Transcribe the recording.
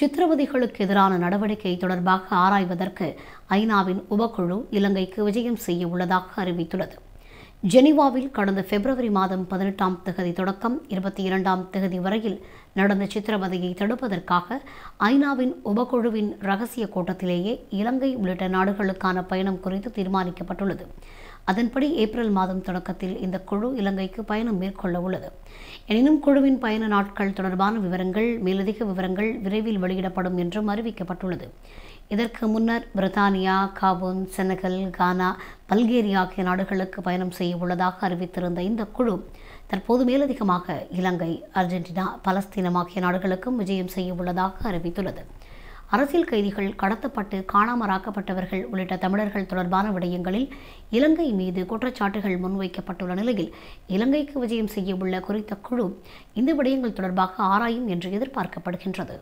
சித்திரவதைகளுக்கு எதிரான நடவடிக்கை தொடர்பாக ஆராய்வதற்கு ஐநாவின் உபக்குழு இலங்கைக்கு விஜயம் செய்ய உள்ளதாக அறிவித்துள்ளது ஜெனீவாவில் கடந்த பிப்ரவரி மாதம் பதினெட்டாம் திகதி தொடக்கம் இருபத்தி இரண்டாம் திகதி வரையில் நடந்த சித்திரவதையை தடுப்பதற்காக ஐநாவின் உபக்குழுவின் ரகசிய கூட்டத்திலேயே இலங்கை உள்ளிட்ட நாடுகளுக்கான பயணம் குறித்து தீர்மானிக்கப்பட்டுள்ளது அதன்படி ஏப்ரல் மாதம் தொடக்கத்தில் இந்த குழு இலங்கைக்கு பயணம் மேற்கொள்ள உள்ளது எனினும் குழுவின் பயண நாட்கள் தொடர்பான விவரங்கள் மேலதிக விவரங்கள் விரைவில் வெளியிடப்படும் என்றும் அறிவிக்கப்பட்டுள்ளது இதற்கு முன்னர் பிரித்தானியா காபூன் செனகல் கானா பல்கேரியா ஆகிய நாடுகளுக்கு பயணம் செய்ய உள்ளதாக அறிவித்திருந்த இந்த குழு தற்போது மேலதிகமாக இலங்கை அர்ஜென்டினா பலஸ்தீனம் ஆகிய நாடுகளுக்கும் விஜயம் செய்ய உள்ளதாக அறிவித்துள்ளது அரசியல் கைதிகள் கடத்தப்பட்டு காணாமறாக்கப்பட்டவர்கள் உள்ளிட்ட தமிழர்கள் தொடர்பான விடயங்களில் இலங்கை மீது குற்றச்சாட்டுகள் முன்வைக்கப்பட்டுள்ள நிலையில் இலங்கைக்கு விஜயம் செய்யவுள்ள குறித்த குழு இந்த விடயங்கள் தொடர்பாக ஆராயும் என்று எதிர்பார்க்கப்படுகின்றது